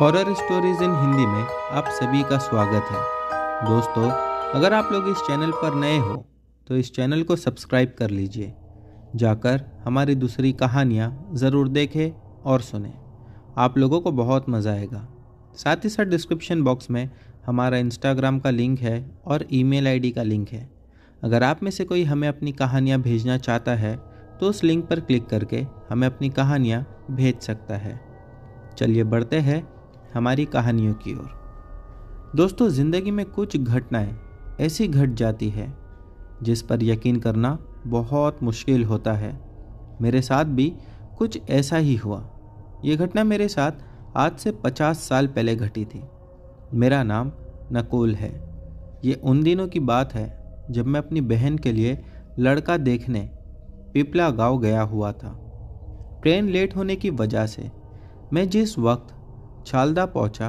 Horror stories in Hindi में आप सभी का स्वागत है दोस्तों अगर आप लोग इस चैनल पर नए हो तो इस चैनल को सब्सक्राइब कर लीजिए जाकर हमारी दूसरी कहानियाँ ज़रूर देखें और सुने आप लोगों को बहुत मज़ा आएगा साथ ही साथ डिस्क्रिप्शन बॉक्स में हमारा इंस्टाग्राम का लिंक है और ईमेल आईडी का लिंक है अगर आप में से कोई हमें अपनी कहानियाँ भेजना चाहता है तो उस लिंक पर क्लिक करके हमें अपनी कहानियाँ भेज सकता है चलिए बढ़ते हैं हमारी कहानियों की ओर दोस्तों ज़िंदगी में कुछ घटनाएं ऐसी घट जाती है जिस पर यकीन करना बहुत मुश्किल होता है मेरे साथ भी कुछ ऐसा ही हुआ ये घटना मेरे साथ आज से पचास साल पहले घटी थी मेरा नाम नकुल है ये उन दिनों की बात है जब मैं अपनी बहन के लिए लड़का देखने पिपला गांव गया हुआ था ट्रेन लेट होने की वजह से मैं जिस वक्त छालदा पहुंचा,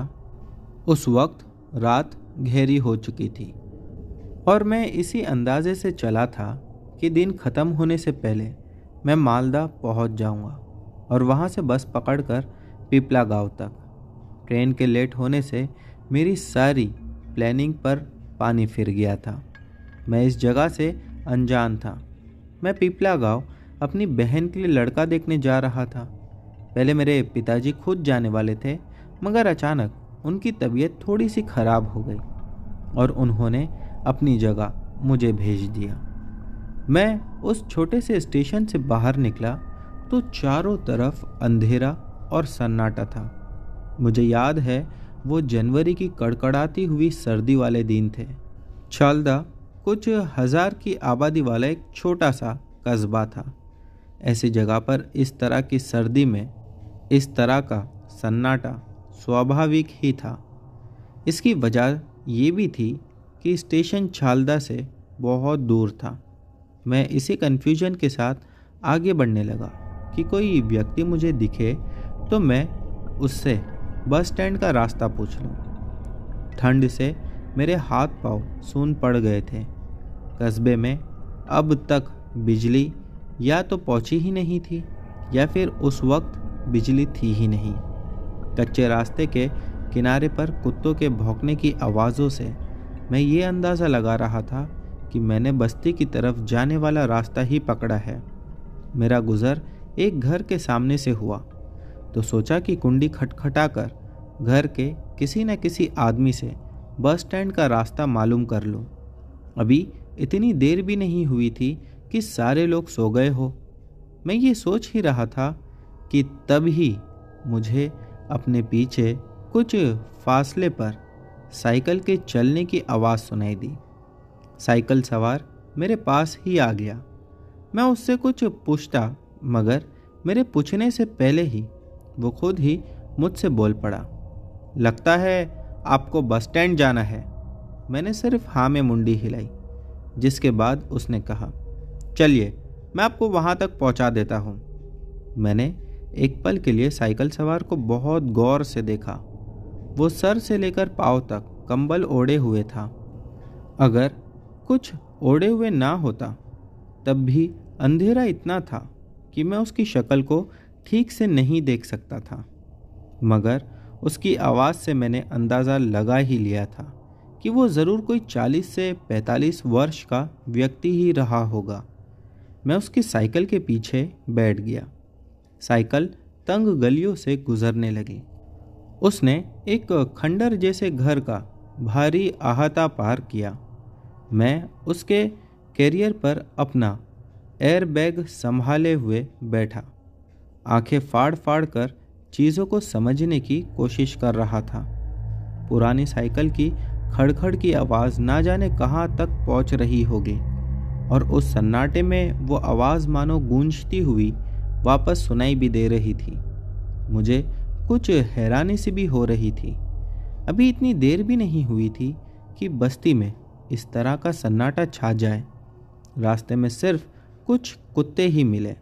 उस वक्त रात गहरी हो चुकी थी और मैं इसी अंदाजे से चला था कि दिन ख़त्म होने से पहले मैं मालदा पहुंच जाऊंगा और वहां से बस पकड़कर पिपला गांव तक ट्रेन के लेट होने से मेरी सारी प्लानिंग पर पानी फिर गया था मैं इस जगह से अनजान था मैं पिपला गांव अपनी बहन के लिए लड़का देखने जा रहा था पहले मेरे पिताजी खुद जाने वाले थे मगर अचानक उनकी तबीयत थोड़ी सी खराब हो गई और उन्होंने अपनी जगह मुझे भेज दिया मैं उस छोटे से स्टेशन से बाहर निकला तो चारों तरफ अंधेरा और सन्नाटा था मुझे याद है वो जनवरी की कड़कड़ाती हुई सर्दी वाले दिन थे छालदा कुछ हज़ार की आबादी वाला एक छोटा सा कस्बा था ऐसी जगह पर इस तरह की सर्दी में इस तरह का सन्नाटा स्वाभाविक ही था इसकी वजह ये भी थी कि स्टेशन छालदा से बहुत दूर था मैं इसी कन्फ्यूजन के साथ आगे बढ़ने लगा कि कोई व्यक्ति मुझे दिखे तो मैं उससे बस स्टैंड का रास्ता पूछ लूँ ठंड से मेरे हाथ पाँव सून पड़ गए थे कस्बे में अब तक बिजली या तो पहुंची ही नहीं थी या फिर उस वक्त बिजली थी ही नहीं कच्चे रास्ते के किनारे पर कुत्तों के भौंकने की आवाज़ों से मैं ये अंदाज़ा लगा रहा था कि मैंने बस्ती की तरफ जाने वाला रास्ता ही पकड़ा है मेरा गुज़र एक घर के सामने से हुआ तो सोचा कि कुंडी खटखटाकर घर के किसी न किसी आदमी से बस स्टैंड का रास्ता मालूम कर लूँ अभी इतनी देर भी नहीं हुई थी कि सारे लोग सो गए हो मैं ये सोच ही रहा था कि तब ही मुझे अपने पीछे कुछ फासले पर साइकिल के चलने की आवाज़ सुनाई दी साइकिल सवार मेरे पास ही आ गया मैं उससे कुछ पूछता मगर मेरे पूछने से पहले ही वो खुद ही मुझसे बोल पड़ा लगता है आपको बस स्टैंड जाना है मैंने सिर्फ हाँ में मुंडी हिलाई जिसके बाद उसने कहा चलिए मैं आपको वहाँ तक पहुँचा देता हूँ मैंने एक पल के लिए साइकिल सवार को बहुत गौर से देखा वो सर से लेकर पाँव तक कंबल ओढ़े हुए था अगर कुछ ओढ़े हुए ना होता तब भी अंधेरा इतना था कि मैं उसकी शक्ल को ठीक से नहीं देख सकता था मगर उसकी आवाज़ से मैंने अंदाज़ा लगा ही लिया था कि वो ज़रूर कोई चालीस से पैंतालीस वर्ष का व्यक्ति ही रहा होगा मैं उसकी साइकिल के पीछे बैठ गया साइकिल तंग गलियों से गुजरने लगी उसने एक खंडर जैसे घर का भारी अहाता पार किया मैं उसके कैरियर पर अपना एयरबैग संभाले हुए बैठा आंखें फाड़ फाड़ कर चीज़ों को समझने की कोशिश कर रहा था पुरानी साइकिल की खड़खड़ की आवाज़ ना जाने कहाँ तक पहुँच रही होगी और उस सन्नाटे में वो आवाज़ मानो गूंजती हुई वापस सुनाई भी दे रही थी मुझे कुछ हैरानी सी भी हो रही थी अभी इतनी देर भी नहीं हुई थी कि बस्ती में इस तरह का सन्नाटा छा जाए रास्ते में सिर्फ कुछ कुत्ते ही मिले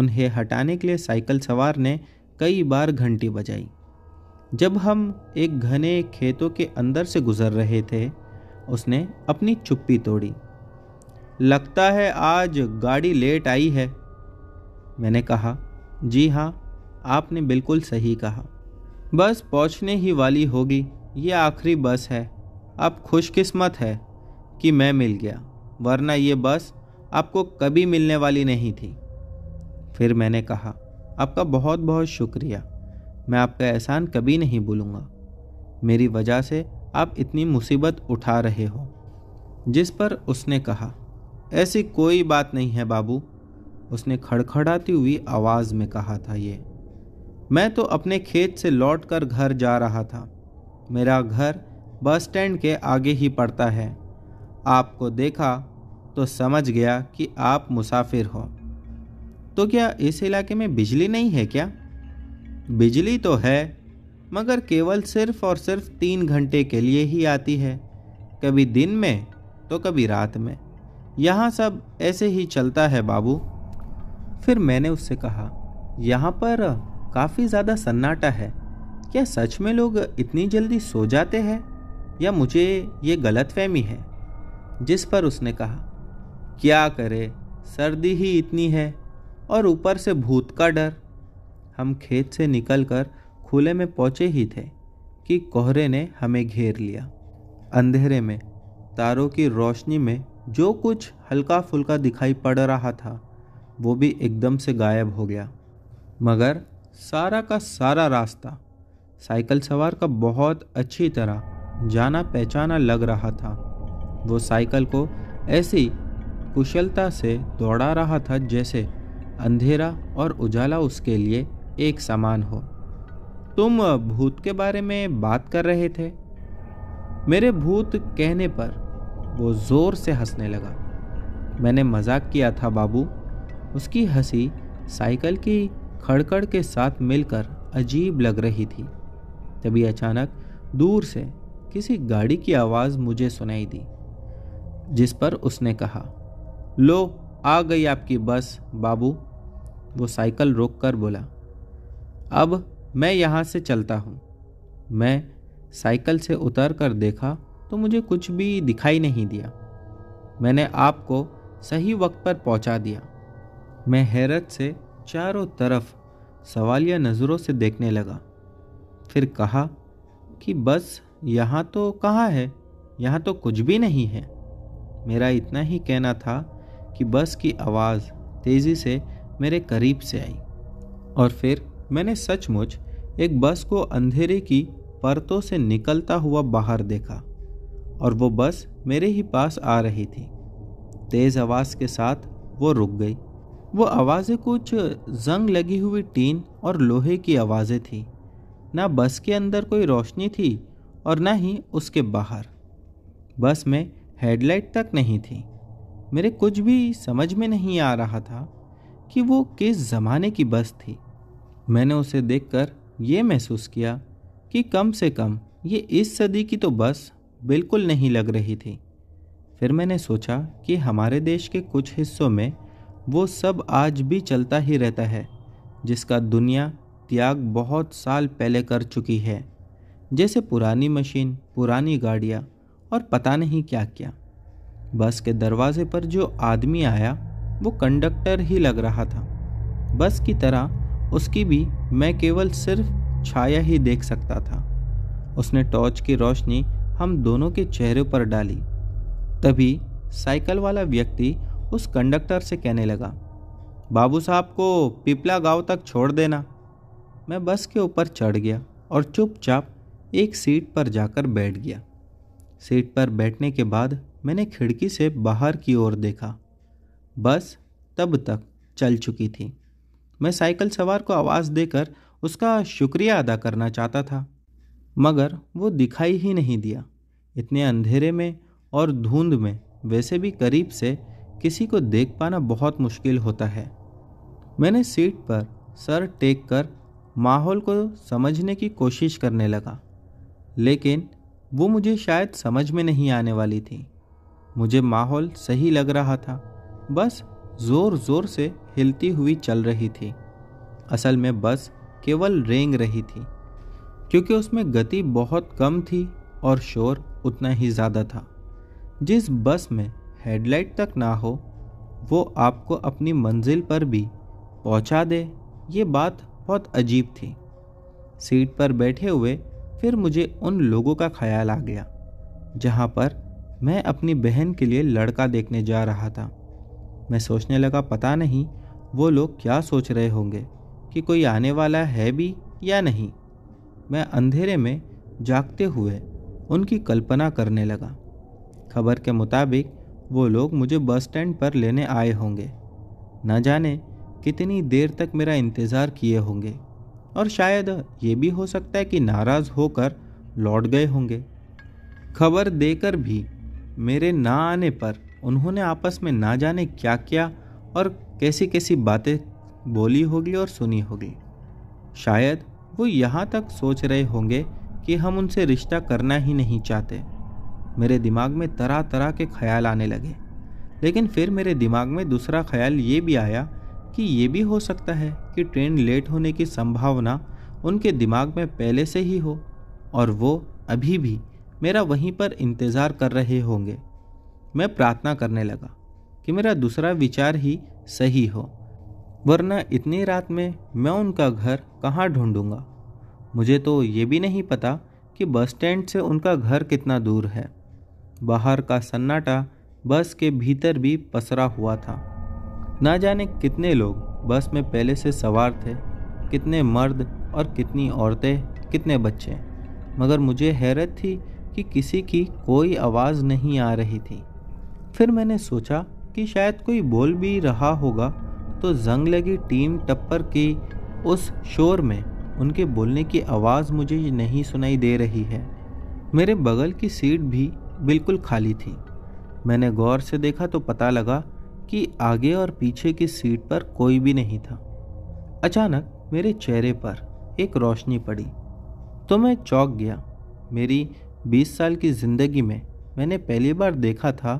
उन्हें हटाने के लिए साइकिल सवार ने कई बार घंटी बजाई जब हम एक घने खेतों के अंदर से गुजर रहे थे उसने अपनी चुप्पी तोड़ी लगता है आज गाड़ी लेट आई है मैंने कहा जी हाँ आपने बिल्कुल सही कहा बस पहुँचने ही वाली होगी ये आखिरी बस है आप खुशकिस्मत है कि मैं मिल गया वरना ये बस आपको कभी मिलने वाली नहीं थी फिर मैंने कहा आपका बहुत बहुत शुक्रिया मैं आपका एहसान कभी नहीं भूलूँगा मेरी वजह से आप इतनी मुसीबत उठा रहे हो जिस पर उसने कहा ऐसी कोई बात नहीं है बाबू उसने खड़खड़ाती हुई आवाज़ में कहा था ये मैं तो अपने खेत से लौटकर घर जा रहा था मेरा घर बस स्टैंड के आगे ही पड़ता है आपको देखा तो समझ गया कि आप मुसाफिर हो तो क्या इस इलाके में बिजली नहीं है क्या बिजली तो है मगर केवल सिर्फ और सिर्फ तीन घंटे के लिए ही आती है कभी दिन में तो कभी रात में यहाँ सब ऐसे ही चलता है बाबू फिर मैंने उससे कहा यहाँ पर काफ़ी ज़्यादा सन्नाटा है क्या सच में लोग इतनी जल्दी सो जाते हैं या मुझे ये गलत फहमी है जिस पर उसने कहा क्या करे सर्दी ही इतनी है और ऊपर से भूत का डर हम खेत से निकलकर खुले में पहुँचे ही थे कि कोहरे ने हमें घेर लिया अंधेरे में तारों की रोशनी में जो कुछ हल्का फुल्का दिखाई पड़ रहा था वो भी एकदम से गायब हो गया मगर सारा का सारा रास्ता साइकिल सवार का बहुत अच्छी तरह जाना पहचाना लग रहा था वो साइकिल को ऐसी कुशलता से दौड़ा रहा था जैसे अंधेरा और उजाला उसके लिए एक समान हो तुम भूत के बारे में बात कर रहे थे मेरे भूत कहने पर वो ज़ोर से हंसने लगा मैंने मजाक किया था बाबू उसकी हंसी साइकिल की खड़खड़ के साथ मिलकर अजीब लग रही थी तभी अचानक दूर से किसी गाड़ी की आवाज़ मुझे सुनाई दी जिस पर उसने कहा लो आ गई आपकी बस बाबू वो साइकिल रोककर बोला अब मैं यहाँ से चलता हूँ मैं साइकिल से उतर कर देखा तो मुझे कुछ भी दिखाई नहीं दिया मैंने आपको सही वक्त पर पहुँचा दिया मैं हैरत से चारों तरफ सवालिया नज़रों से देखने लगा फिर कहा कि बस यहाँ तो कहाँ है यहाँ तो कुछ भी नहीं है मेरा इतना ही कहना था कि बस की आवाज़ तेज़ी से मेरे करीब से आई और फिर मैंने सचमुच एक बस को अंधेरे की परतों से निकलता हुआ बाहर देखा और वो बस मेरे ही पास आ रही थी तेज़ आवाज़ के साथ वो रुक गई वो आवाज़ें कुछ जंग लगी हुई टीन और लोहे की आवाज़ें थी ना बस के अंदर कोई रोशनी थी और ना ही उसके बाहर बस में हेडलाइट तक नहीं थी मेरे कुछ भी समझ में नहीं आ रहा था कि वो किस ज़माने की बस थी मैंने उसे देखकर ये महसूस किया कि कम से कम ये इस सदी की तो बस बिल्कुल नहीं लग रही थी फिर मैंने सोचा कि हमारे देश के कुछ हिस्सों में वो सब आज भी चलता ही रहता है जिसका दुनिया त्याग बहुत साल पहले कर चुकी है जैसे पुरानी मशीन पुरानी गाड़ियाँ और पता नहीं क्या क्या बस के दरवाजे पर जो आदमी आया वो कंडक्टर ही लग रहा था बस की तरह उसकी भी मैं केवल सिर्फ छाया ही देख सकता था उसने टॉर्च की रोशनी हम दोनों के चेहरे पर डाली तभी साइकिल वाला व्यक्ति उस कंडक्टर से कहने लगा बाबू साहब को पिपला गांव तक छोड़ देना मैं बस के ऊपर चढ़ गया और चुपचाप एक सीट पर जाकर बैठ गया सीट पर बैठने के बाद मैंने खिड़की से बाहर की ओर देखा बस तब तक चल चुकी थी मैं साइकिल सवार को आवाज़ देकर उसका शुक्रिया अदा करना चाहता था मगर वो दिखाई ही नहीं दिया इतने अंधेरे में और धुंध में वैसे भी करीब से किसी को देख पाना बहुत मुश्किल होता है मैंने सीट पर सर टेक कर माहौल को समझने की कोशिश करने लगा लेकिन वो मुझे शायद समझ में नहीं आने वाली थी मुझे माहौल सही लग रहा था बस ज़ोर ज़ोर से हिलती हुई चल रही थी असल में बस केवल रेंग रही थी क्योंकि उसमें गति बहुत कम थी और शोर उतना ही ज़्यादा था जिस बस में हेडलाइट तक ना हो वो आपको अपनी मंजिल पर भी पहुंचा दे ये बात बहुत अजीब थी सीट पर बैठे हुए फिर मुझे उन लोगों का ख्याल आ गया जहाँ पर मैं अपनी बहन के लिए लड़का देखने जा रहा था मैं सोचने लगा पता नहीं वो लोग क्या सोच रहे होंगे कि कोई आने वाला है भी या नहीं मैं अंधेरे में जागते हुए उनकी कल्पना करने लगा खबर के मुताबिक वो लोग मुझे बस स्टैंड पर लेने आए होंगे न जाने कितनी देर तक मेरा इंतज़ार किए होंगे और शायद ये भी हो सकता है कि नाराज़ होकर लौट गए होंगे खबर देकर भी मेरे ना आने पर उन्होंने आपस में ना जाने क्या क्या और कैसी कैसी बातें बोली होगी और सुनी होगी शायद वो यहाँ तक सोच रहे होंगे कि हम उनसे रिश्ता करना ही नहीं चाहते मेरे दिमाग में तरह तरह के ख्याल आने लगे लेकिन फिर मेरे दिमाग में दूसरा ख्याल ये भी आया कि ये भी हो सकता है कि ट्रेन लेट होने की संभावना उनके दिमाग में पहले से ही हो और वो अभी भी मेरा वहीं पर इंतज़ार कर रहे होंगे मैं प्रार्थना करने लगा कि मेरा दूसरा विचार ही सही हो वरना इतनी रात में मैं उनका घर कहाँ ढूंढूंगा मुझे तो ये भी नहीं पता कि बस स्टैंड से उनका घर कितना दूर है बाहर का सन्नाटा बस के भीतर भी पसरा हुआ था ना जाने कितने लोग बस में पहले से सवार थे कितने मर्द और कितनी औरतें कितने बच्चे मगर मुझे हैरत थी कि किसी की कोई आवाज़ नहीं आ रही थी फिर मैंने सोचा कि शायद कोई बोल भी रहा होगा तो जंग लगी टीम टप्पर की उस शोर में उनके बोलने की आवाज़ मुझे नहीं सुनाई दे रही है मेरे बगल की सीट भी बिल्कुल खाली थी मैंने गौर से देखा तो पता लगा कि आगे और पीछे की सीट पर कोई भी नहीं था अचानक मेरे चेहरे पर एक रोशनी पड़ी तो मैं चौंक गया मेरी 20 साल की ज़िंदगी में मैंने पहली बार देखा था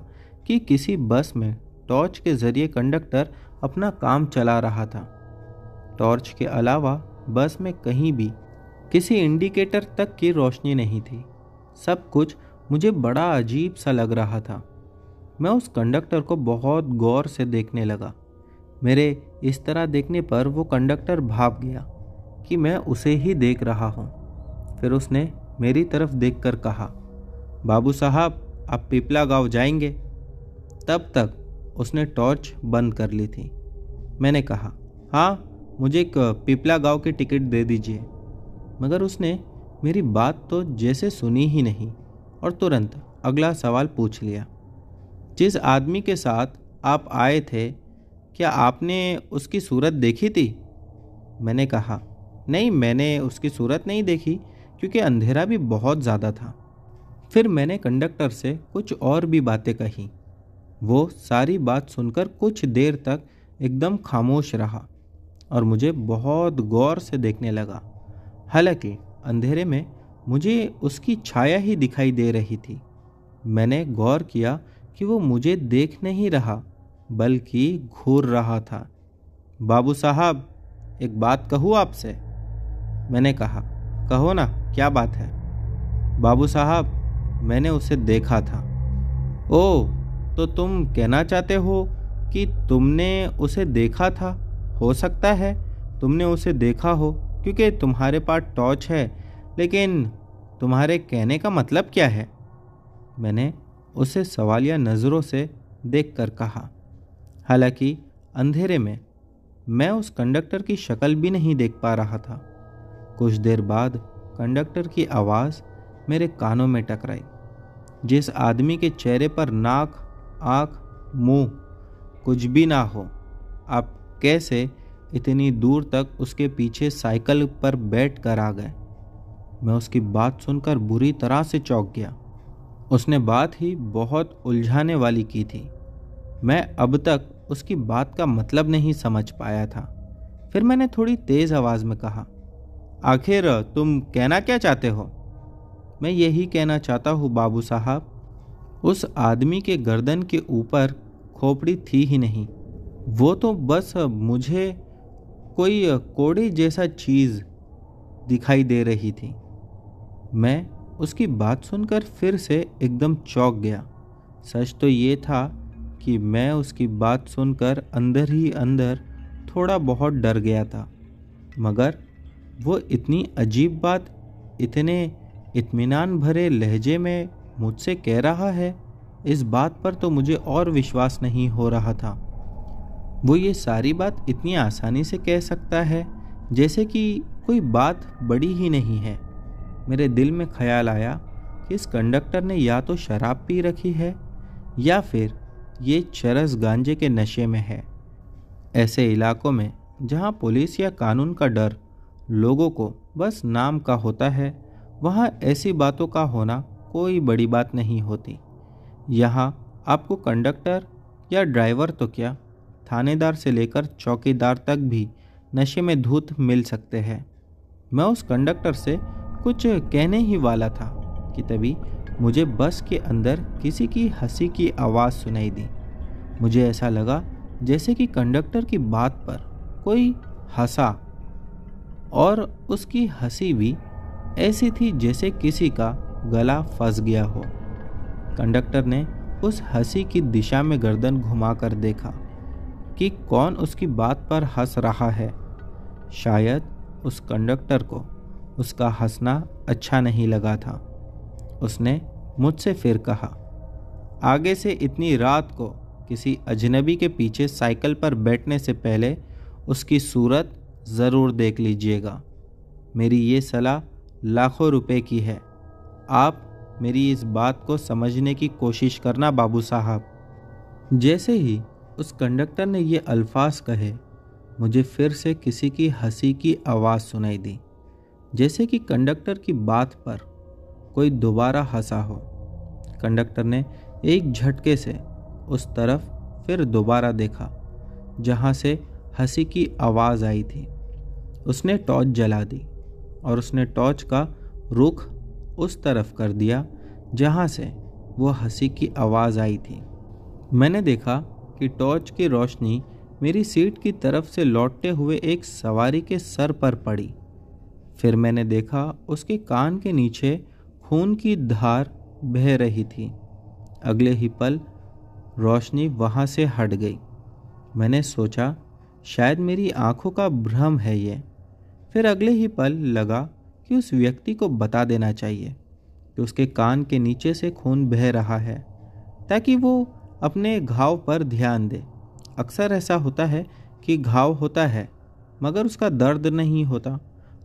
कि किसी बस में टॉर्च के ज़रिए कंडक्टर अपना काम चला रहा था टॉर्च के अलावा बस में कहीं भी किसी इंडिकेटर तक की रोशनी नहीं थी सब कुछ मुझे बड़ा अजीब सा लग रहा था मैं उस कंडक्टर को बहुत गौर से देखने लगा मेरे इस तरह देखने पर वो कंडक्टर भाग गया कि मैं उसे ही देख रहा हूँ फिर उसने मेरी तरफ देखकर कहा बाबू साहब आप पिपला गांव जाएंगे तब तक उसने टॉर्च बंद कर ली थी मैंने कहा हाँ मुझे एक पिपला गांव की टिकट दे दीजिए मगर उसने मेरी बात तो जैसे सुनी ही नहीं और तुरंत अगला सवाल पूछ लिया जिस आदमी के साथ आप आए थे क्या आपने उसकी सूरत देखी थी मैंने कहा नहीं मैंने उसकी सूरत नहीं देखी क्योंकि अंधेरा भी बहुत ज़्यादा था फिर मैंने कंडक्टर से कुछ और भी बातें कही वो सारी बात सुनकर कुछ देर तक एकदम खामोश रहा और मुझे बहुत गौर से देखने लगा हालांकि अंधेरे में मुझे उसकी छाया ही दिखाई दे रही थी मैंने गौर किया कि वो मुझे देख नहीं रहा बल्कि घूर रहा था बाबू साहब एक बात कहूँ आपसे मैंने कहा कहो ना क्या बात है बाबू साहब मैंने उसे देखा था ओ तो तुम कहना चाहते हो कि तुमने उसे देखा था हो सकता है तुमने उसे देखा हो क्योंकि तुम्हारे पास टॉर्च है लेकिन तुम्हारे कहने का मतलब क्या है मैंने उसे सवालिया नज़रों से देख कर कहा हालांकि अंधेरे में मैं उस कंडक्टर की शक्ल भी नहीं देख पा रहा था कुछ देर बाद कंडक्टर की आवाज़ मेरे कानों में टकराई जिस आदमी के चेहरे पर नाक आँख मुंह कुछ भी ना हो आप कैसे इतनी दूर तक उसके पीछे साइकिल पर बैठ कर आ गए मैं उसकी बात सुनकर बुरी तरह से चौंक गया उसने बात ही बहुत उलझाने वाली की थी मैं अब तक उसकी बात का मतलब नहीं समझ पाया था फिर मैंने थोड़ी तेज़ आवाज़ में कहा आखिर तुम कहना क्या चाहते हो मैं यही कहना चाहता हूँ बाबू साहब उस आदमी के गर्दन के ऊपर खोपड़ी थी ही नहीं वो तो बस मुझे कोई कोड़ी जैसा चीज़ दिखाई दे रही थी मैं उसकी बात सुनकर फिर से एकदम चौंक गया सच तो ये था कि मैं उसकी बात सुनकर अंदर ही अंदर थोड़ा बहुत डर गया था मगर वो इतनी अजीब बात इतने इत्मीनान भरे लहजे में मुझसे कह रहा है इस बात पर तो मुझे और विश्वास नहीं हो रहा था वो ये सारी बात इतनी आसानी से कह सकता है जैसे कि कोई बात बड़ी ही नहीं है मेरे दिल में ख्याल आया कि इस कंडक्टर ने या तो शराब पी रखी है या फिर ये चरस गांजे के नशे में है ऐसे इलाकों में जहाँ पुलिस या कानून का डर लोगों को बस नाम का होता है वहाँ ऐसी बातों का होना कोई बड़ी बात नहीं होती यहाँ आपको कंडक्टर या ड्राइवर तो क्या थानेदार से लेकर चौकीदार तक भी नशे में धूत मिल सकते हैं मैं उस कंडक्टर से कुछ कहने ही वाला था कि तभी मुझे बस के अंदर किसी की हंसी की आवाज़ सुनाई दी मुझे ऐसा लगा जैसे कि कंडक्टर की बात पर कोई हंसा और उसकी हंसी भी ऐसी थी जैसे किसी का गला फंस गया हो कंडक्टर ने उस हंसी की दिशा में गर्दन घुमा कर देखा कि कौन उसकी बात पर हंस रहा है शायद उस कंडक्टर को उसका हंसना अच्छा नहीं लगा था उसने मुझसे फिर कहा आगे से इतनी रात को किसी अजनबी के पीछे साइकिल पर बैठने से पहले उसकी सूरत ज़रूर देख लीजिएगा मेरी ये सलाह लाखों रुपए की है आप मेरी इस बात को समझने की कोशिश करना बाबू साहब जैसे ही उस कंडक्टर ने ये अल्फाज कहे मुझे फिर से किसी की हंसी की आवाज़ सुनाई दी जैसे कि कंडक्टर की बात पर कोई दोबारा हंसा हो कंडक्टर ने एक झटके से उस तरफ फिर दोबारा देखा जहाँ से हंसी की आवाज़ आई थी उसने टॉर्च जला दी और उसने टॉर्च का रुख उस तरफ कर दिया जहाँ से वो हंसी की आवाज़ आई थी मैंने देखा कि टॉर्च की रोशनी मेरी सीट की तरफ से लौटते हुए एक सवारी के सर पर पड़ी फिर मैंने देखा उसके कान के नीचे खून की धार बह रही थी अगले ही पल रोशनी वहाँ से हट गई मैंने सोचा शायद मेरी आंखों का भ्रम है ये फिर अगले ही पल लगा कि उस व्यक्ति को बता देना चाहिए कि उसके कान के नीचे से खून बह रहा है ताकि वो अपने घाव पर ध्यान दे अक्सर ऐसा होता है कि घाव होता है मगर उसका दर्द नहीं होता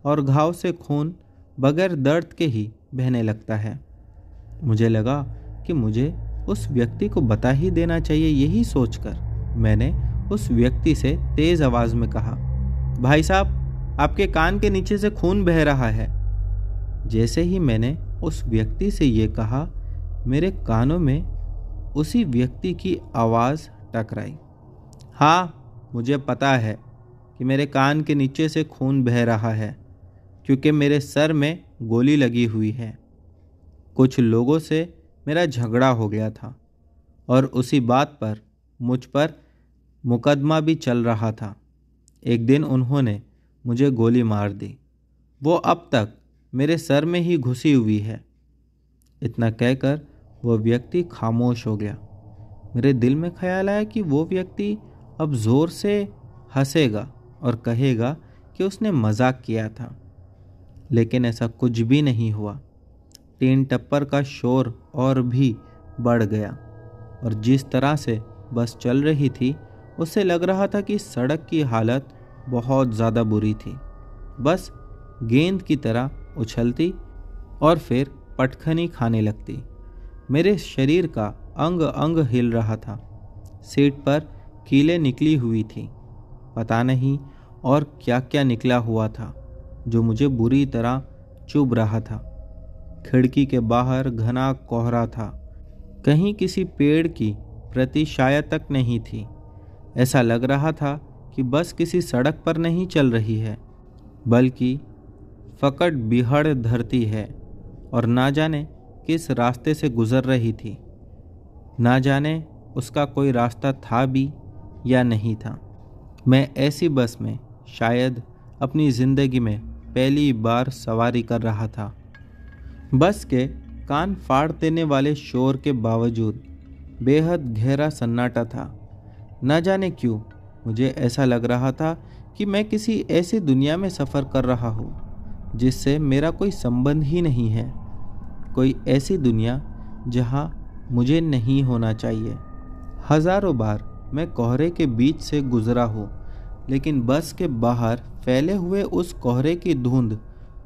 और घाव से खून बगैर दर्द के ही बहने लगता है मुझे लगा कि मुझे उस व्यक्ति को बता ही देना चाहिए यही सोचकर मैंने उस व्यक्ति से तेज़ आवाज़ में कहा भाई साहब आपके कान के नीचे से खून बह रहा है जैसे ही मैंने उस व्यक्ति से ये कहा मेरे कानों में उसी व्यक्ति की आवाज़ टकराई हाँ मुझे पता है कि मेरे कान के नीचे से खून बह रहा है क्योंकि मेरे सर में गोली लगी हुई है कुछ लोगों से मेरा झगड़ा हो गया था और उसी बात पर मुझ पर मुकदमा भी चल रहा था एक दिन उन्होंने मुझे गोली मार दी वो अब तक मेरे सर में ही घुसी हुई है इतना कहकर वह व्यक्ति खामोश हो गया मेरे दिल में ख्याल आया कि वो व्यक्ति अब ज़ोर से हंसेगा और कहेगा कि उसने मजाक किया था लेकिन ऐसा कुछ भी नहीं हुआ टीन टप्पर का शोर और भी बढ़ गया और जिस तरह से बस चल रही थी उससे लग रहा था कि सड़क की हालत बहुत ज़्यादा बुरी थी बस गेंद की तरह उछलती और फिर पटखनी खाने लगती मेरे शरीर का अंग अंग हिल रहा था सीट पर कीले निकली हुई थी पता नहीं और क्या क्या निकला हुआ था जो मुझे बुरी तरह चुभ रहा था खिड़की के बाहर घना कोहरा था कहीं किसी पेड़ की शायद तक नहीं थी ऐसा लग रहा था कि बस किसी सड़क पर नहीं चल रही है बल्कि फकट बिहड़ धरती है और ना जाने किस रास्ते से गुजर रही थी ना जाने उसका कोई रास्ता था भी या नहीं था मैं ऐसी बस में शायद अपनी ज़िंदगी में पहली बार सवारी कर रहा था बस के कान फाड़ देने वाले शोर के बावजूद बेहद गहरा सन्नाटा था न जाने क्यों मुझे ऐसा लग रहा था कि मैं किसी ऐसी दुनिया में सफ़र कर रहा हूँ जिससे मेरा कोई संबंध ही नहीं है कोई ऐसी दुनिया जहाँ मुझे नहीं होना चाहिए हज़ारों बार मैं कोहरे के बीच से गुज़रा हूँ लेकिन बस के बाहर फैले हुए उस कोहरे की धुंध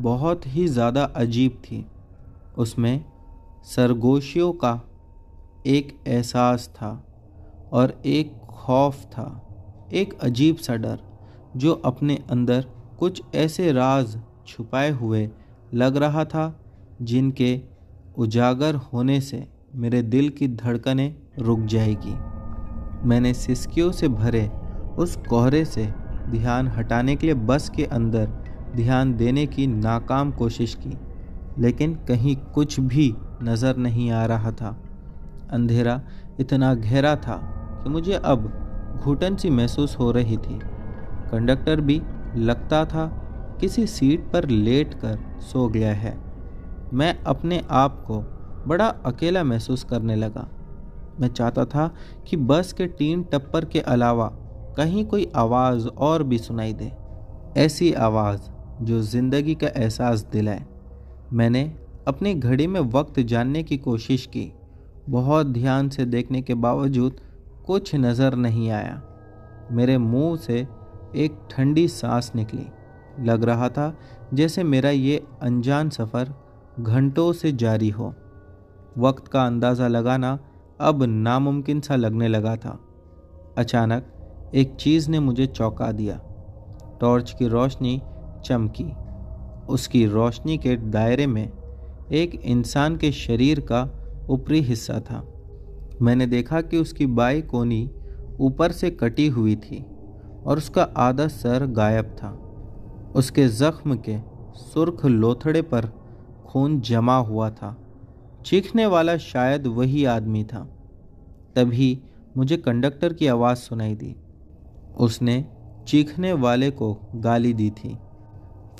बहुत ही ज़्यादा अजीब थी उसमें सरगोशियों का एक एहसास था और एक खौफ था एक अजीब सा डर जो अपने अंदर कुछ ऐसे राज छुपाए हुए लग रहा था जिनके उजागर होने से मेरे दिल की धड़कनें रुक जाएगी मैंने सिसकियों से भरे उस कोहरे से ध्यान हटाने के लिए बस के अंदर ध्यान देने की नाकाम कोशिश की लेकिन कहीं कुछ भी नज़र नहीं आ रहा था अंधेरा इतना गहरा था कि मुझे अब घुटन सी महसूस हो रही थी कंडक्टर भी लगता था किसी सीट पर लेट कर सो गया है मैं अपने आप को बड़ा अकेला महसूस करने लगा मैं चाहता था कि बस के तीन टप्पर के अलावा कहीं कोई आवाज़ और भी सुनाई दे ऐसी आवाज़ जो ज़िंदगी का एहसास दिलाए मैंने अपनी घड़ी में वक्त जानने की कोशिश की बहुत ध्यान से देखने के बावजूद कुछ नज़र नहीं आया मेरे मुंह से एक ठंडी सांस निकली लग रहा था जैसे मेरा ये अनजान सफ़र घंटों से जारी हो वक्त का अंदाज़ा लगाना अब नामुमकिन सा लगने लगा था अचानक एक चीज़ ने मुझे चौंका दिया टॉर्च की रोशनी चमकी उसकी रोशनी के दायरे में एक इंसान के शरीर का ऊपरी हिस्सा था मैंने देखा कि उसकी बाई कोनी ऊपर से कटी हुई थी और उसका आधा सर गायब था उसके जख्म के सुर्ख लोथड़े पर खून जमा हुआ था चीखने वाला शायद वही आदमी था तभी मुझे कंडक्टर की आवाज़ सुनाई दी उसने चीखने वाले को गाली दी थी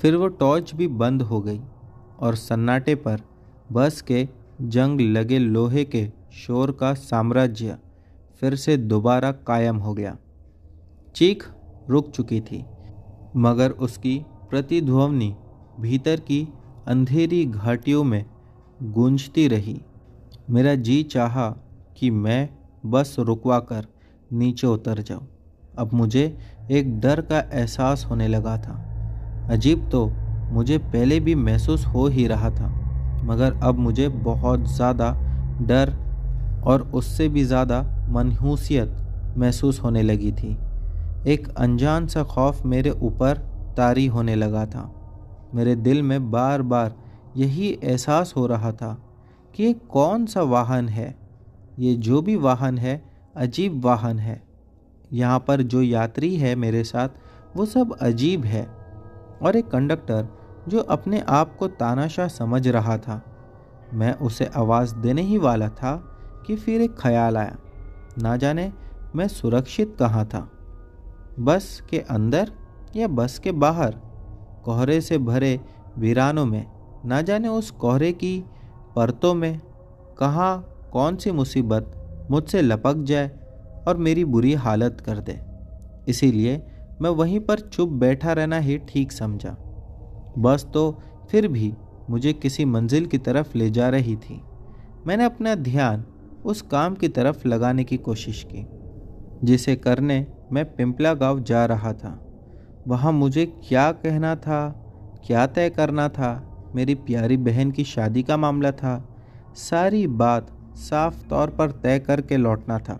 फिर वो टॉर्च भी बंद हो गई और सन्नाटे पर बस के जंग लगे लोहे के शोर का साम्राज्य फिर से दोबारा कायम हो गया चीख रुक चुकी थी मगर उसकी प्रतिध्वनि भीतर की अंधेरी घाटियों में गूंजती रही मेरा जी चाहा कि मैं बस रुकवा कर नीचे उतर जाऊं अब मुझे एक डर का एहसास होने लगा था अजीब तो मुझे पहले भी महसूस हो ही रहा था मगर अब मुझे बहुत ज़्यादा डर और उससे भी ज़्यादा मनहूसियत महसूस होने लगी थी एक अनजान सा खौफ मेरे ऊपर तारी होने लगा था मेरे दिल में बार बार यही एहसास हो रहा था कि ये कौन सा वाहन है ये जो भी वाहन है अजीब वाहन है यहाँ पर जो यात्री है मेरे साथ वो सब अजीब है और एक कंडक्टर जो अपने आप को तानाशाह समझ रहा था मैं उसे आवाज़ देने ही वाला था कि फिर एक ख्याल आया ना जाने मैं सुरक्षित कहाँ था बस के अंदर या बस के बाहर कोहरे से भरे वीरानों में ना जाने उस कोहरे की परतों में कहाँ कौन सी मुसीबत मुझसे लपक जाए और मेरी बुरी हालत कर दे इसीलिए मैं वहीं पर चुप बैठा रहना ही ठीक समझा बस तो फिर भी मुझे किसी मंजिल की तरफ ले जा रही थी मैंने अपना ध्यान उस काम की तरफ लगाने की कोशिश की जिसे करने मैं पिंपला गांव जा रहा था वहाँ मुझे क्या कहना था क्या तय करना था मेरी प्यारी बहन की शादी का मामला था सारी बात साफ तौर पर तय करके लौटना था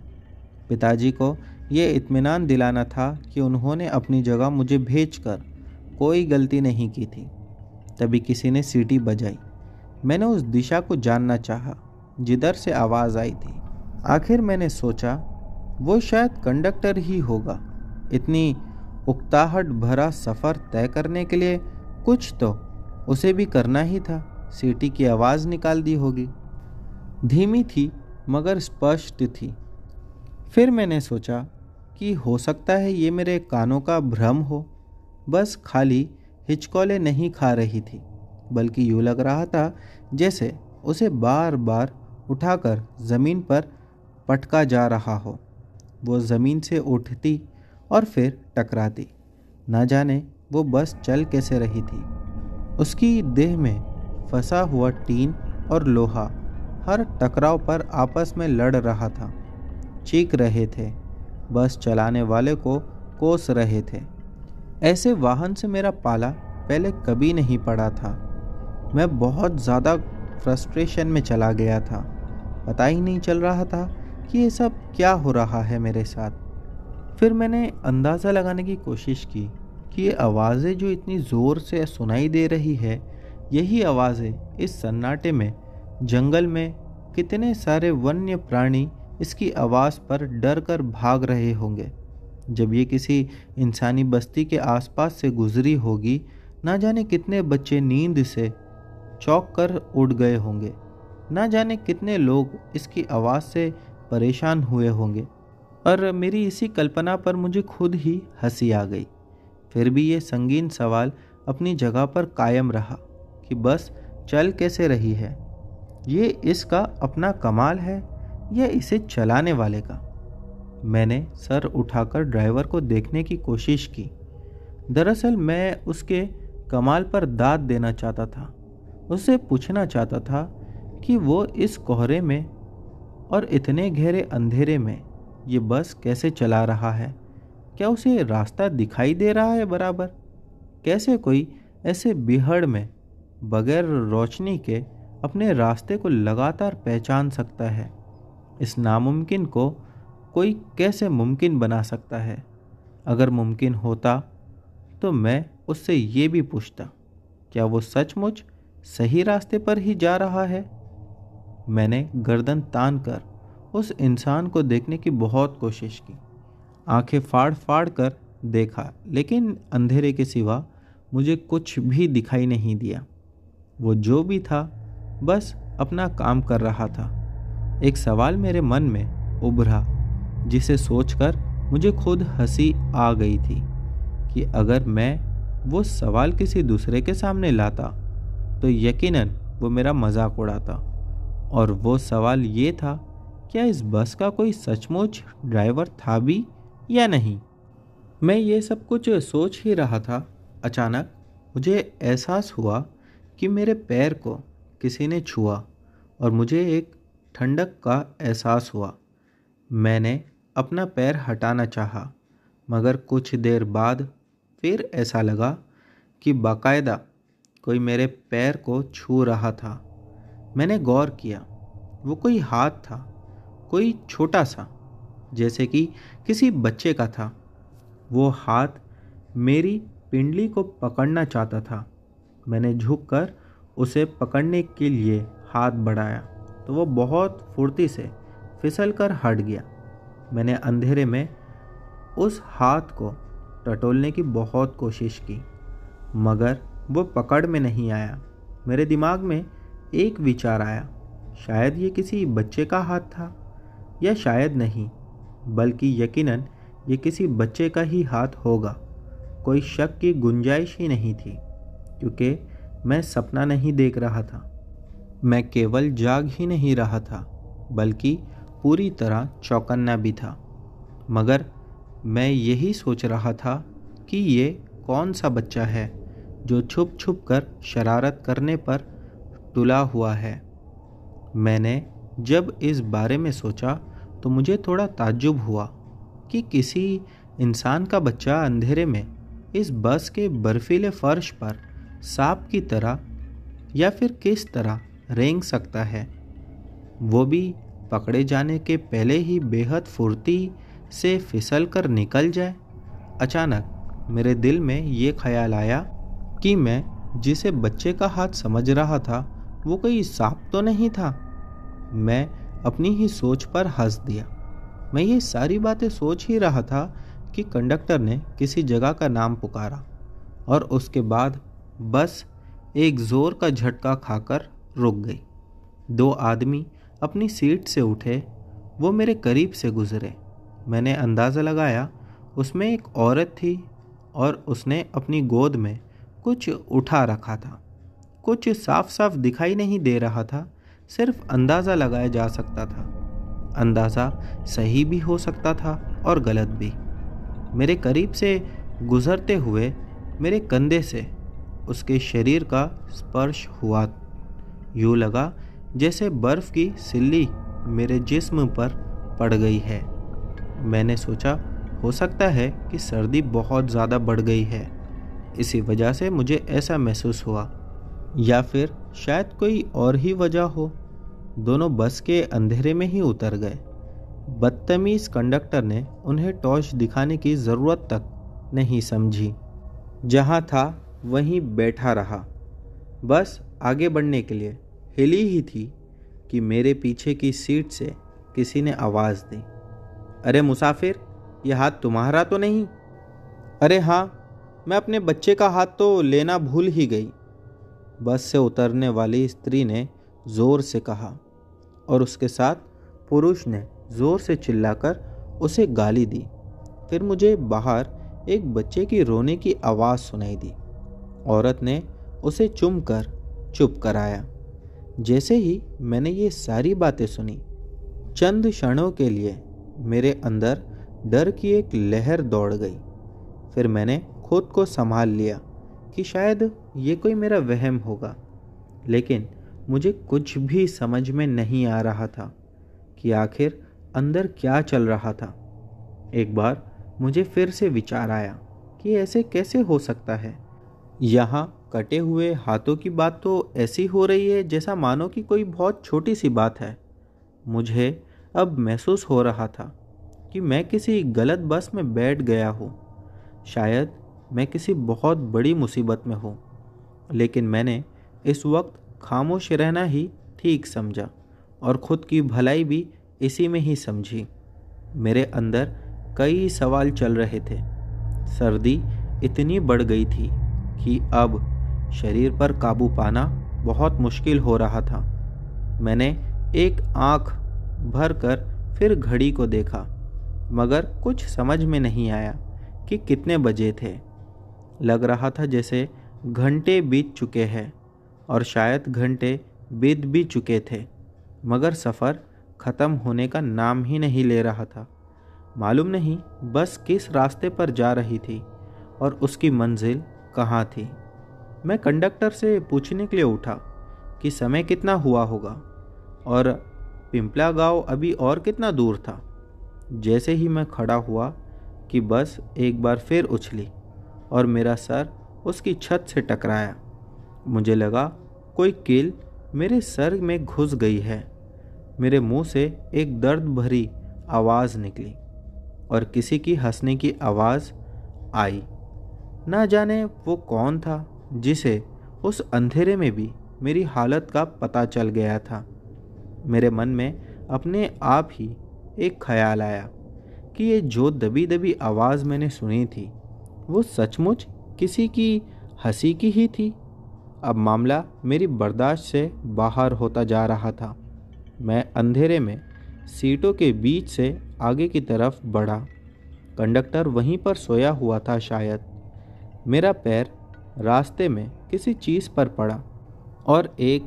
पिताजी को ये इत्मीनान दिलाना था कि उन्होंने अपनी जगह मुझे कर कोई गलती नहीं की थी तभी किसी ने सीटी बजाई मैंने उस दिशा को जानना चाहा जिधर से आवाज़ आई थी आखिर मैंने सोचा वो शायद कंडक्टर ही होगा इतनी उकताहट भरा सफ़र तय करने के लिए कुछ तो उसे भी करना ही था सीटी की आवाज़ निकाल दी होगी धीमी थी मगर स्पष्ट थी फिर मैंने सोचा कि हो सकता है ये मेरे कानों का भ्रम हो बस खाली हिचकोले नहीं खा रही थी बल्कि यूँ लग रहा था जैसे उसे बार बार उठाकर ज़मीन पर पटका जा रहा हो वो ज़मीन से उठती और फिर टकराती ना जाने वो बस चल कैसे रही थी उसकी देह में फंसा हुआ टीन और लोहा हर टकराव पर आपस में लड़ रहा था चीख रहे थे बस चलाने वाले को कोस रहे थे ऐसे वाहन से मेरा पाला पहले कभी नहीं पड़ा था मैं बहुत ज़्यादा फ्रस्ट्रेशन में चला गया था पता ही नहीं चल रहा था कि ये सब क्या हो रहा है मेरे साथ फिर मैंने अंदाज़ा लगाने की कोशिश की कि ये आवाज़ें जो इतनी ज़ोर से सुनाई दे रही है यही आवाज़ें इस सन्नाटे में जंगल में कितने सारे वन्य प्राणी इसकी आवाज़ पर डर कर भाग रहे होंगे जब ये किसी इंसानी बस्ती के आसपास से गुजरी होगी ना जाने कितने बच्चे नींद से चौंक कर उड़ गए होंगे ना जाने कितने लोग इसकी आवाज़ से परेशान हुए होंगे और मेरी इसी कल्पना पर मुझे खुद ही हंसी आ गई फिर भी ये संगीन सवाल अपनी जगह पर कायम रहा कि बस चल कैसे रही है ये इसका अपना कमाल है या इसे चलाने वाले का मैंने सर उठाकर ड्राइवर को देखने की कोशिश की दरअसल मैं उसके कमाल पर दाद देना चाहता था उससे पूछना चाहता था कि वो इस कोहरे में और इतने गहरे अंधेरे में ये बस कैसे चला रहा है क्या उसे रास्ता दिखाई दे रहा है बराबर कैसे कोई ऐसे बिहड़ में बगैर रोशनी के अपने रास्ते को लगातार पहचान सकता है इस नामुमकिन को कोई कैसे मुमकिन बना सकता है अगर मुमकिन होता तो मैं उससे ये भी पूछता क्या वो सचमुच सही रास्ते पर ही जा रहा है मैंने गर्दन तान कर उस इंसान को देखने की बहुत कोशिश की आंखें फाड़ फाड़ कर देखा लेकिन अंधेरे के सिवा मुझे कुछ भी दिखाई नहीं दिया वो जो भी था बस अपना काम कर रहा था एक सवाल मेरे मन में उभरा जिसे सोचकर मुझे खुद हंसी आ गई थी कि अगर मैं वो सवाल किसी दूसरे के सामने लाता तो यकीनन वो मेरा मजाक उड़ाता और वो सवाल ये था क्या इस बस का कोई सचमुच ड्राइवर था भी या नहीं मैं ये सब कुछ सोच ही रहा था अचानक मुझे एहसास हुआ कि मेरे पैर को किसी ने छुआ और मुझे एक ठंडक का एहसास हुआ मैंने अपना पैर हटाना चाहा मगर कुछ देर बाद फिर ऐसा लगा कि बाकायदा कोई मेरे पैर को छू रहा था मैंने गौर किया वो कोई हाथ था कोई छोटा सा जैसे कि किसी बच्चे का था वो हाथ मेरी पिंडली को पकड़ना चाहता था मैंने झुककर उसे पकड़ने के लिए हाथ बढ़ाया तो वो बहुत फुर्ती से फिसल कर हट गया मैंने अंधेरे में उस हाथ को टटोलने की बहुत कोशिश की मगर वो पकड़ में नहीं आया मेरे दिमाग में एक विचार आया शायद ये किसी बच्चे का हाथ था या शायद नहीं बल्कि यकीनन ये किसी बच्चे का ही हाथ होगा कोई शक की गुंजाइश ही नहीं थी क्योंकि मैं सपना नहीं देख रहा था मैं केवल जाग ही नहीं रहा था बल्कि पूरी तरह चौकन्ना भी था मगर मैं यही सोच रहा था कि ये कौन सा बच्चा है जो छुप छुप कर शरारत करने पर तुला हुआ है मैंने जब इस बारे में सोचा तो मुझे थोड़ा ताज्जुब हुआ कि किसी इंसान का बच्चा अंधेरे में इस बस के बर्फीले फर्श पर सांप की तरह या फिर किस तरह रेंग सकता है वो भी पकड़े जाने के पहले ही बेहद फुर्ती से फिसल कर निकल जाए अचानक मेरे दिल में ये ख्याल आया कि मैं जिसे बच्चे का हाथ समझ रहा था वो कोई सांप तो नहीं था मैं अपनी ही सोच पर हंस दिया मैं ये सारी बातें सोच ही रहा था कि कंडक्टर ने किसी जगह का नाम पुकारा और उसके बाद बस एक ज़ोर का झटका खाकर रुक गई दो आदमी अपनी सीट से उठे वो मेरे करीब से गुजरे मैंने अंदाज़ा लगाया उसमें एक औरत थी और उसने अपनी गोद में कुछ उठा रखा था कुछ साफ साफ दिखाई नहीं दे रहा था सिर्फ अंदाज़ा लगाया जा सकता था अंदाज़ा सही भी हो सकता था और गलत भी मेरे करीब से गुज़रते हुए मेरे कंधे से उसके शरीर का स्पर्श हुआ यूँ लगा जैसे बर्फ़ की सिल्ली मेरे जिस्म पर पड़ गई है मैंने सोचा हो सकता है कि सर्दी बहुत ज़्यादा बढ़ गई है इसी वजह से मुझे ऐसा महसूस हुआ या फिर शायद कोई और ही वजह हो दोनों बस के अंधेरे में ही उतर गए बदतमीज़ कंडक्टर ने उन्हें टॉर्च दिखाने की ज़रूरत तक नहीं समझी जहाँ था वहीं बैठा रहा बस आगे बढ़ने के लिए हिली ही थी कि मेरे पीछे की सीट से किसी ने आवाज़ दी अरे मुसाफिर यह हाथ तुम्हारा तो नहीं अरे हाँ मैं अपने बच्चे का हाथ तो लेना भूल ही गई बस से उतरने वाली स्त्री ने ज़ोर से कहा और उसके साथ पुरुष ने ज़ोर से चिल्लाकर उसे गाली दी फिर मुझे बाहर एक बच्चे की रोने की आवाज़ सुनाई दी औरत ने उसे चुम कर चुप कराया जैसे ही मैंने ये सारी बातें सुनी चंद क्षणों के लिए मेरे अंदर डर की एक लहर दौड़ गई फिर मैंने खुद को संभाल लिया कि शायद ये कोई मेरा वहम होगा लेकिन मुझे कुछ भी समझ में नहीं आ रहा था कि आखिर अंदर क्या चल रहा था एक बार मुझे फिर से विचार आया कि ऐसे कैसे हो सकता है यहाँ कटे हुए हाथों की बात तो ऐसी हो रही है जैसा मानो कि कोई बहुत छोटी सी बात है मुझे अब महसूस हो रहा था कि मैं किसी गलत बस में बैठ गया हूँ शायद मैं किसी बहुत बड़ी मुसीबत में हूँ लेकिन मैंने इस वक्त खामोश रहना ही ठीक समझा और ख़ुद की भलाई भी इसी में ही समझी मेरे अंदर कई सवाल चल रहे थे सर्दी इतनी बढ़ गई थी कि अब शरीर पर काबू पाना बहुत मुश्किल हो रहा था मैंने एक आँख भर कर फिर घड़ी को देखा मगर कुछ समझ में नहीं आया कि कितने बजे थे लग रहा था जैसे घंटे बीत चुके हैं और शायद घंटे बीत भी चुके थे मगर सफ़र ख़त्म होने का नाम ही नहीं ले रहा था मालूम नहीं बस किस रास्ते पर जा रही थी और उसकी मंजिल कहाँ थी मैं कंडक्टर से पूछने के लिए उठा कि समय कितना हुआ होगा और पिंपला गांव अभी और कितना दूर था जैसे ही मैं खड़ा हुआ कि बस एक बार फिर उछली और मेरा सर उसकी छत से टकराया मुझे लगा कोई किल मेरे सर में घुस गई है मेरे मुंह से एक दर्द भरी आवाज़ निकली और किसी की हंसने की आवाज़ आई ना जाने वो कौन था जिसे उस अंधेरे में भी मेरी हालत का पता चल गया था मेरे मन में अपने आप ही एक ख्याल आया कि ये जो दबी दबी आवाज़ मैंने सुनी थी वो सचमुच किसी की हंसी की ही थी अब मामला मेरी बर्दाश्त से बाहर होता जा रहा था मैं अंधेरे में सीटों के बीच से आगे की तरफ बढ़ा कंडक्टर वहीं पर सोया हुआ था शायद मेरा पैर रास्ते में किसी चीज़ पर पड़ा और एक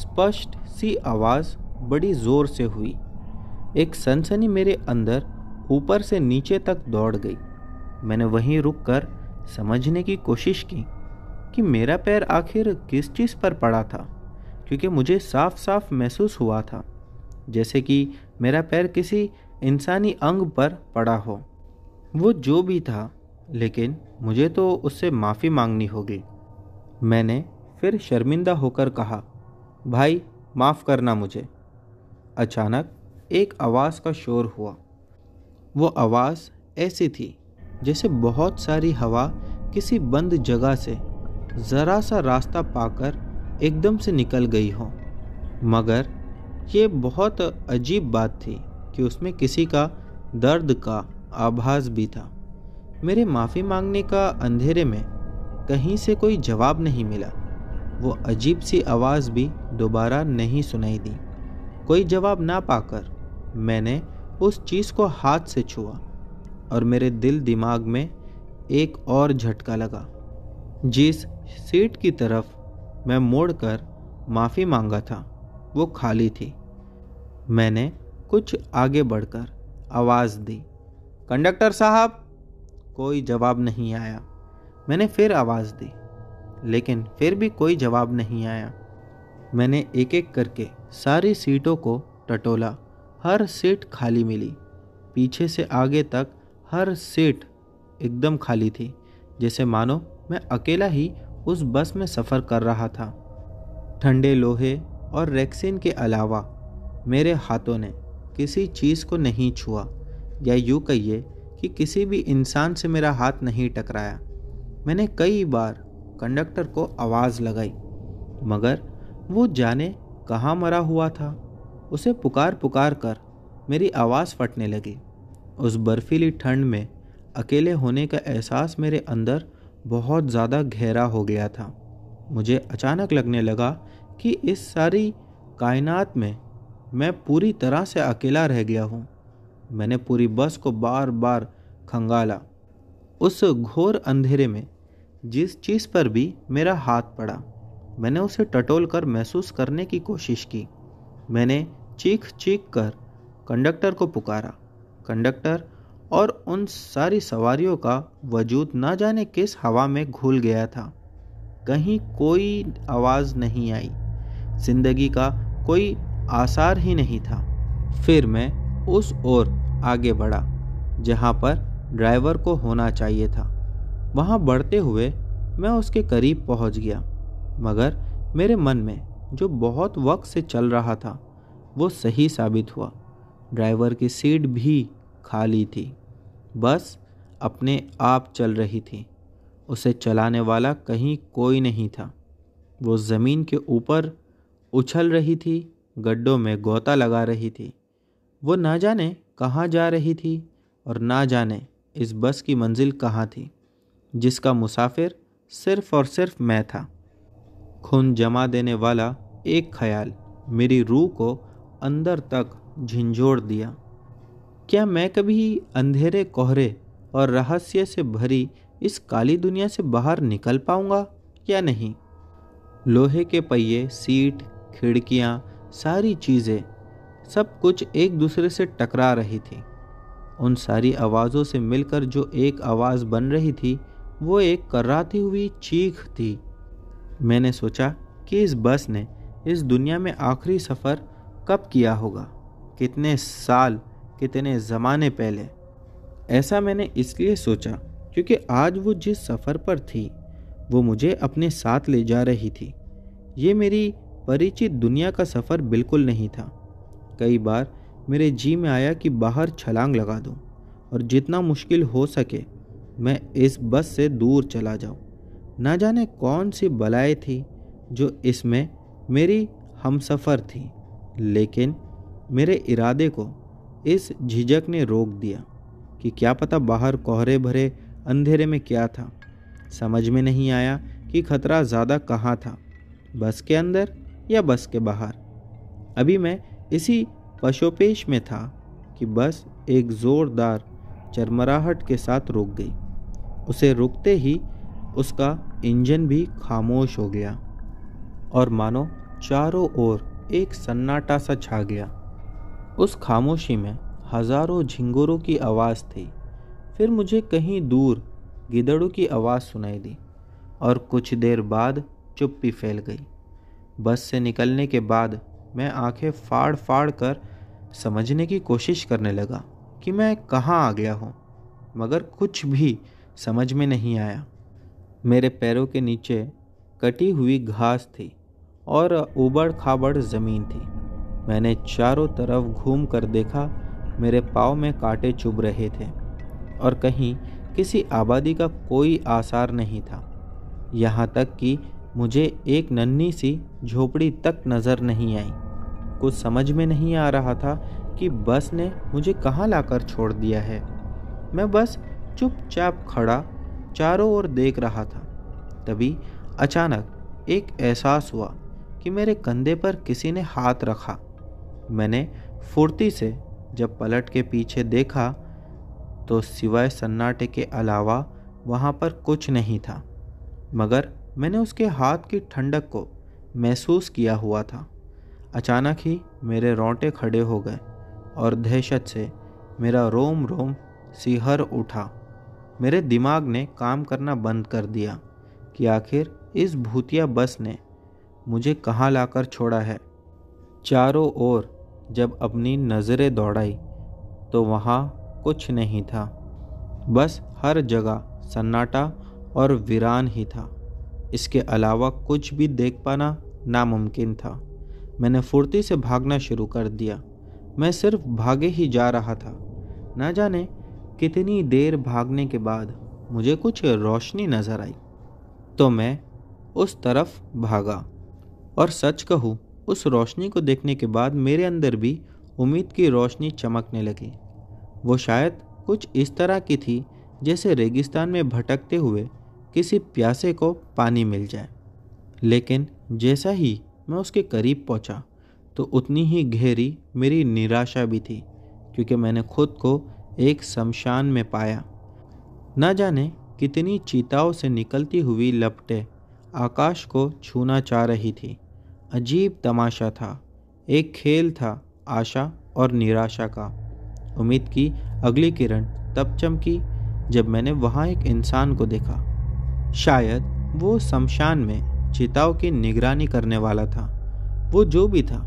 स्पष्ट सी आवाज़ बड़ी ज़ोर से हुई एक सनसनी मेरे अंदर ऊपर से नीचे तक दौड़ गई मैंने वहीं रुककर समझने की कोशिश की कि मेरा पैर आखिर किस चीज़ पर पड़ा था क्योंकि मुझे साफ साफ महसूस हुआ था जैसे कि मेरा पैर किसी इंसानी अंग पर पड़ा हो वो जो भी था लेकिन मुझे तो उससे माफ़ी मांगनी होगी मैंने फिर शर्मिंदा होकर कहा भाई माफ़ करना मुझे अचानक एक आवाज़ का शोर हुआ वो आवाज़ ऐसी थी जैसे बहुत सारी हवा किसी बंद जगह से ज़रा सा रास्ता पाकर एकदम से निकल गई हो मगर ये बहुत अजीब बात थी कि उसमें किसी का दर्द का आभास भी था मेरे माफ़ी मांगने का अंधेरे में कहीं से कोई जवाब नहीं मिला वो अजीब सी आवाज़ भी दोबारा नहीं सुनाई दी कोई जवाब ना पाकर मैंने उस चीज़ को हाथ से छुआ और मेरे दिल दिमाग में एक और झटका लगा जिस सीट की तरफ मैं मोड़कर माफ़ी मांगा था वो खाली थी मैंने कुछ आगे बढ़कर आवाज़ दी कंडक्टर साहब कोई जवाब नहीं आया मैंने फिर आवाज़ दी लेकिन फिर भी कोई जवाब नहीं आया मैंने एक एक करके सारी सीटों को टटोला हर सीट खाली मिली पीछे से आगे तक हर सीट एकदम खाली थी जैसे मानो मैं अकेला ही उस बस में सफ़र कर रहा था ठंडे लोहे और रैक्सिन के अलावा मेरे हाथों ने किसी चीज़ को नहीं छुआ या यूँ कहिए कि किसी भी इंसान से मेरा हाथ नहीं टकराया मैंने कई बार कंडक्टर को आवाज़ लगाई मगर वो जाने कहाँ मरा हुआ था उसे पुकार पुकार कर मेरी आवाज़ फटने लगी उस बर्फीली ठंड में अकेले होने का एहसास मेरे अंदर बहुत ज़्यादा गहरा हो गया था मुझे अचानक लगने लगा कि इस सारी कायनात में मैं पूरी तरह से अकेला रह गया हूँ मैंने पूरी बस को बार बार खंगाला उस घोर अंधेरे में जिस चीज़ पर भी मेरा हाथ पड़ा मैंने उसे टटोल कर महसूस करने की कोशिश की मैंने चीख चीख कर कंडक्टर को पुकारा कंडक्टर और उन सारी सवारियों का वजूद ना जाने किस हवा में घुल गया था कहीं कोई आवाज़ नहीं आई जिंदगी का कोई आसार ही नहीं था फिर मैं उस ओर आगे बढ़ा जहाँ पर ड्राइवर को होना चाहिए था वहाँ बढ़ते हुए मैं उसके करीब पहुँच गया मगर मेरे मन में जो बहुत वक्त से चल रहा था वो सही साबित हुआ ड्राइवर की सीट भी खाली थी बस अपने आप चल रही थी उसे चलाने वाला कहीं कोई नहीं था वो ज़मीन के ऊपर उछल रही थी गड्ढों में गोता लगा रही थी वो ना जाने कहाँ जा रही थी और ना जाने इस बस की मंजिल कहाँ थी जिसका मुसाफिर सिर्फ और सिर्फ मैं था खून जमा देने वाला एक ख्याल मेरी रूह को अंदर तक झिंझोड़ दिया क्या मैं कभी अंधेरे कोहरे और रहस्य से भरी इस काली दुनिया से बाहर निकल पाऊंगा या नहीं लोहे के पहिए सीट खिड़कियाँ सारी चीज़ें सब कुछ एक दूसरे से टकरा रही थी उन सारी आवाज़ों से मिलकर जो एक आवाज़ बन रही थी वो एक कराती हुई चीख थी मैंने सोचा कि इस बस ने इस दुनिया में आखिरी सफ़र कब किया होगा कितने साल कितने ज़माने पहले ऐसा मैंने इसलिए सोचा क्योंकि आज वो जिस सफ़र पर थी वो मुझे अपने साथ ले जा रही थी ये मेरी परिचित दुनिया का सफ़र बिल्कुल नहीं था कई बार मेरे जी में आया कि बाहर छलांग लगा दूं और जितना मुश्किल हो सके मैं इस बस से दूर चला जाऊं। ना जाने कौन सी बलाएं थी जो इसमें मेरी हमसफ़र थी लेकिन मेरे इरादे को इस झिझक ने रोक दिया कि क्या पता बाहर कोहरे भरे अंधेरे में क्या था समझ में नहीं आया कि खतरा ज़्यादा कहाँ था बस के अंदर या बस के बाहर अभी मैं इसी पशोपेश में था कि बस एक ज़ोरदार चरमराहट के साथ रुक गई उसे रुकते ही उसका इंजन भी खामोश हो गया और मानो चारों ओर एक सन्नाटा सा छा गया उस खामोशी में हजारों झिंगुरों की आवाज़ थी फिर मुझे कहीं दूर गिदड़ों की आवाज़ सुनाई दी और कुछ देर बाद चुप्पी फैल गई बस से निकलने के बाद मैं आंखें फाड़ फाड़ कर समझने की कोशिश करने लगा कि मैं कहाँ आ गया हूँ मगर कुछ भी समझ में नहीं आया मेरे पैरों के नीचे कटी हुई घास थी और उबड़ खाबड़ ज़मीन थी मैंने चारों तरफ घूम कर देखा मेरे पाँव में कांटे चुभ रहे थे और कहीं किसी आबादी का कोई आसार नहीं था यहाँ तक कि मुझे एक नन्ही सी झोपड़ी तक नज़र नहीं आई कुछ समझ में नहीं आ रहा था कि बस ने मुझे कहाँ लाकर छोड़ दिया है मैं बस चुपचाप खड़ा चारों ओर देख रहा था तभी अचानक एक एहसास हुआ कि मेरे कंधे पर किसी ने हाथ रखा मैंने फुर्ती से जब पलट के पीछे देखा तो सिवाय सन्नाटे के अलावा वहाँ पर कुछ नहीं था मगर मैंने उसके हाथ की ठंडक को महसूस किया हुआ था अचानक ही मेरे रोंटे खड़े हो गए और दहशत से मेरा रोम रोम सिहर उठा मेरे दिमाग ने काम करना बंद कर दिया कि आखिर इस भूतिया बस ने मुझे कहाँ लाकर छोड़ा है चारों ओर जब अपनी नज़रें दौड़ाई तो वहाँ कुछ नहीं था बस हर जगह सन्नाटा और वीरान ही था इसके अलावा कुछ भी देख पाना नामुमकिन था मैंने फुर्ती से भागना शुरू कर दिया मैं सिर्फ भागे ही जा रहा था न जाने कितनी देर भागने के बाद मुझे कुछ रोशनी नज़र आई तो मैं उस तरफ भागा और सच कहूँ उस रोशनी को देखने के बाद मेरे अंदर भी उम्मीद की रोशनी चमकने लगी वो शायद कुछ इस तरह की थी जैसे रेगिस्तान में भटकते हुए किसी प्यासे को पानी मिल जाए लेकिन जैसा ही मैं उसके करीब पहुंचा तो उतनी ही गहरी मेरी निराशा भी थी क्योंकि मैंने खुद को एक शमशान में पाया न जाने कितनी चीताओं से निकलती हुई लपटें आकाश को छूना चाह रही थी अजीब तमाशा था एक खेल था आशा और निराशा का उम्मीद की अगली किरण तब चमकी जब मैंने वहाँ एक इंसान को देखा शायद वो शमशान में चिताओं की निगरानी करने वाला था वो जो भी था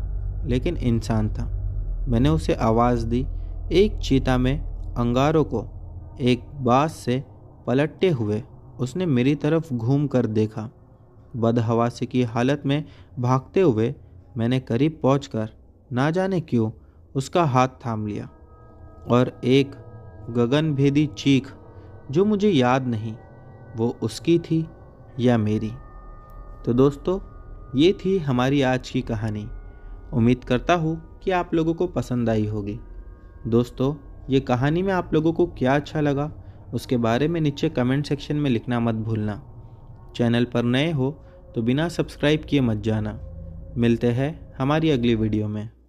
लेकिन इंसान था मैंने उसे आवाज़ दी एक चीता में अंगारों को एक बास से पलटते हुए उसने मेरी तरफ घूम कर देखा बदहवासी की हालत में भागते हुए मैंने करीब पहुँच कर ना जाने क्यों उसका हाथ थाम लिया और एक गगनभेदी चीख जो मुझे याद नहीं वो उसकी थी या मेरी तो दोस्तों ये थी हमारी आज की कहानी उम्मीद करता हूँ कि आप लोगों को पसंद आई होगी दोस्तों ये कहानी में आप लोगों को क्या अच्छा लगा उसके बारे में नीचे कमेंट सेक्शन में लिखना मत भूलना चैनल पर नए हो तो बिना सब्सक्राइब किए मत जाना मिलते हैं हमारी अगली वीडियो में